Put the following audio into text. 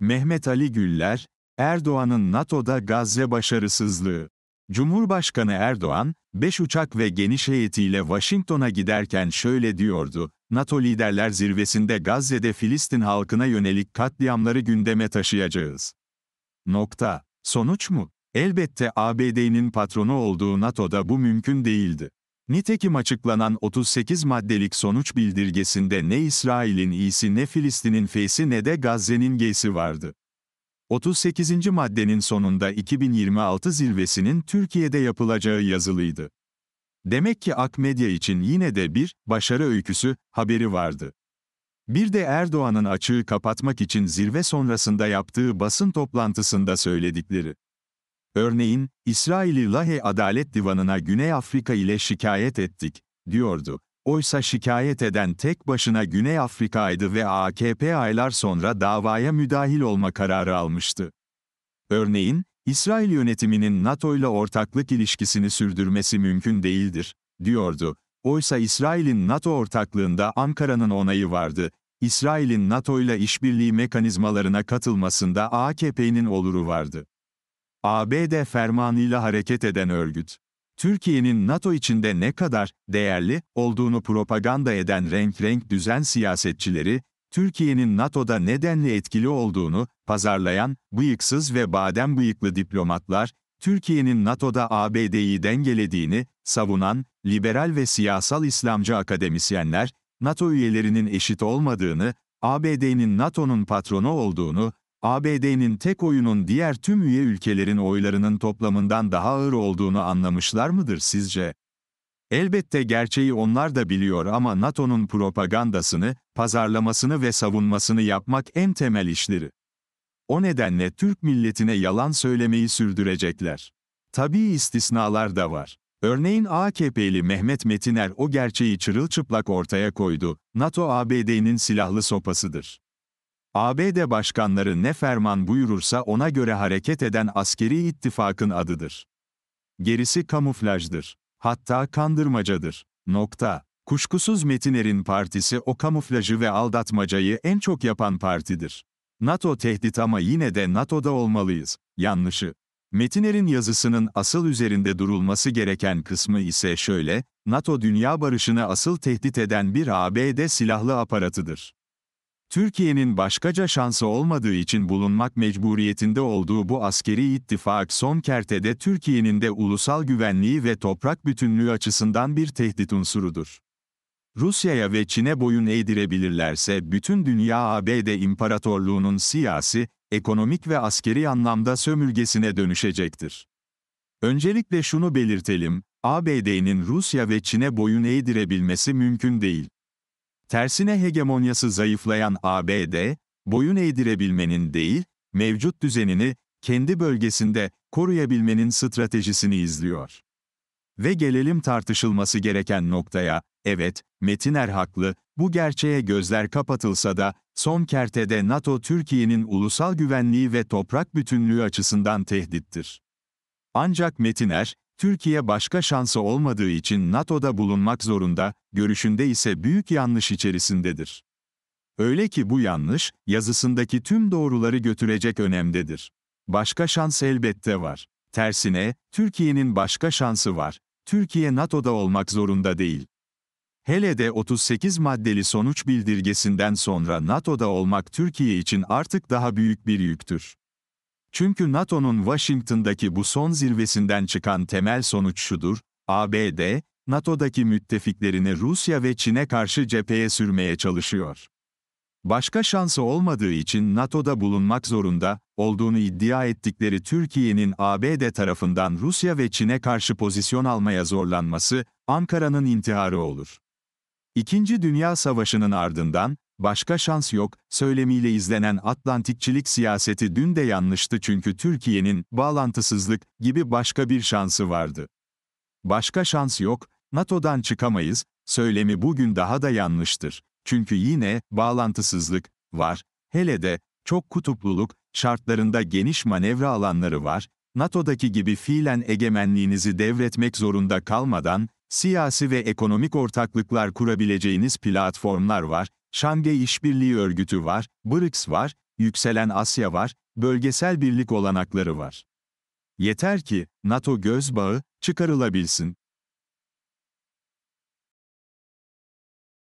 Mehmet Ali Güller, Erdoğan'ın NATO'da Gazze başarısızlığı. Cumhurbaşkanı Erdoğan, 5 uçak ve geniş heyetiyle Washington'a giderken şöyle diyordu, NATO Liderler Zirvesi'nde Gazze'de Filistin halkına yönelik katliamları gündeme taşıyacağız. Nokta. Sonuç mu? Elbette ABD'nin patronu olduğu NATO'da bu mümkün değildi. Nitekim açıklanan 38 maddelik sonuç bildirgesinde ne İsrail'in iyisi ne Filistin'in feysi ne de Gazze'nin geysi vardı. 38. maddenin sonunda 2026 zirvesinin Türkiye'de yapılacağı yazılıydı. Demek ki Ak Medya için yine de bir başarı öyküsü haberi vardı. Bir de Erdoğan'ın açığı kapatmak için zirve sonrasında yaptığı basın toplantısında söyledikleri. Örneğin, İsrail'i Lahe Adalet Divanı'na Güney Afrika ile şikayet ettik, diyordu. Oysa şikayet eden tek başına Güney Afrika'ydı ve AKP aylar sonra davaya müdahil olma kararı almıştı. Örneğin, İsrail yönetiminin NATO ile ortaklık ilişkisini sürdürmesi mümkün değildir, diyordu. Oysa İsrail'in NATO ortaklığında Ankara'nın onayı vardı. İsrail'in NATO ile işbirliği mekanizmalarına katılmasında AKP'nin oluru vardı. ABD fermanıyla hareket eden örgüt, Türkiye'nin NATO içinde ne kadar değerli olduğunu propaganda eden renk renk düzen siyasetçileri, Türkiye'nin NATO'da nedenli etkili olduğunu pazarlayan bıyıksız ve badem bıyıklı diplomatlar, Türkiye'nin NATO'da ABD'yi dengelediğini savunan liberal ve siyasal İslamcı akademisyenler, NATO üyelerinin eşit olmadığını, ABD'nin NATO'nun patronu olduğunu, ABD'nin tek oyunun diğer tüm üye ülkelerin oylarının toplamından daha ağır olduğunu anlamışlar mıdır sizce? Elbette gerçeği onlar da biliyor ama NATO'nun propagandasını, pazarlamasını ve savunmasını yapmak en temel işleri. O nedenle Türk milletine yalan söylemeyi sürdürecekler. Tabii istisnalar da var. Örneğin AKP'li Mehmet Metiner o gerçeği çırılçıplak ortaya koydu, NATO ABD'nin silahlı sopasıdır. ABD başkanları ne ferman buyurursa ona göre hareket eden askeri ittifakın adıdır. Gerisi kamuflajdır. Hatta kandırmacadır. Nokta. Kuşkusuz Metiner'in partisi o kamuflajı ve aldatmacayı en çok yapan partidir. NATO tehdit ama yine de NATO'da olmalıyız. Yanlışı. Metiner'in yazısının asıl üzerinde durulması gereken kısmı ise şöyle, NATO dünya barışını asıl tehdit eden bir ABD silahlı aparatıdır. Türkiye'nin başkaca şansı olmadığı için bulunmak mecburiyetinde olduğu bu askeri ittifak son kertede Türkiye'nin de ulusal güvenliği ve toprak bütünlüğü açısından bir tehdit unsurudur. Rusya'ya ve Çin'e boyun eğdirebilirlerse bütün dünya ABD imparatorluğunun siyasi, ekonomik ve askeri anlamda sömürgesine dönüşecektir. Öncelikle şunu belirtelim, ABD'nin Rusya ve Çin'e boyun eğdirebilmesi mümkün değil. Tersine hegemonyası zayıflayan ABD, boyun eğdirebilmenin değil, mevcut düzenini kendi bölgesinde koruyabilmenin stratejisini izliyor. Ve gelelim tartışılması gereken noktaya, evet, Metiner haklı, bu gerçeğe gözler kapatılsa da, son kertede NATO Türkiye'nin ulusal güvenliği ve toprak bütünlüğü açısından tehdittir. Ancak Metiner, Türkiye başka şansı olmadığı için NATO'da bulunmak zorunda, görüşünde ise büyük yanlış içerisindedir. Öyle ki bu yanlış, yazısındaki tüm doğruları götürecek önemdedir. Başka şans elbette var. Tersine, Türkiye'nin başka şansı var. Türkiye NATO'da olmak zorunda değil. Hele de 38 maddeli sonuç bildirgesinden sonra NATO'da olmak Türkiye için artık daha büyük bir yüktür. Çünkü NATO'nun Washington'daki bu son zirvesinden çıkan temel sonuç şudur, ABD, NATO'daki müttefiklerini Rusya ve Çin'e karşı cepheye sürmeye çalışıyor. Başka şansı olmadığı için NATO'da bulunmak zorunda olduğunu iddia ettikleri Türkiye'nin ABD tarafından Rusya ve Çin'e karşı pozisyon almaya zorlanması Ankara'nın intiharı olur. İkinci Dünya Savaşı'nın ardından Başka şans yok, söylemiyle izlenen Atlantikçilik siyaseti dün de yanlıştı çünkü Türkiye'nin bağlantısızlık gibi başka bir şansı vardı. Başka şans yok, NATO'dan çıkamayız, söylemi bugün daha da yanlıştır. Çünkü yine bağlantısızlık var, hele de çok kutupluluk şartlarında geniş manevra alanları var, NATO'daki gibi fiilen egemenliğinizi devretmek zorunda kalmadan, siyasi ve ekonomik ortaklıklar kurabileceğiniz platformlar var, Şangay İşbirliği Örgütü var, BRICS var, Yükselen Asya var, bölgesel birlik olanakları var. Yeter ki NATO göz bağı çıkarılabilsin,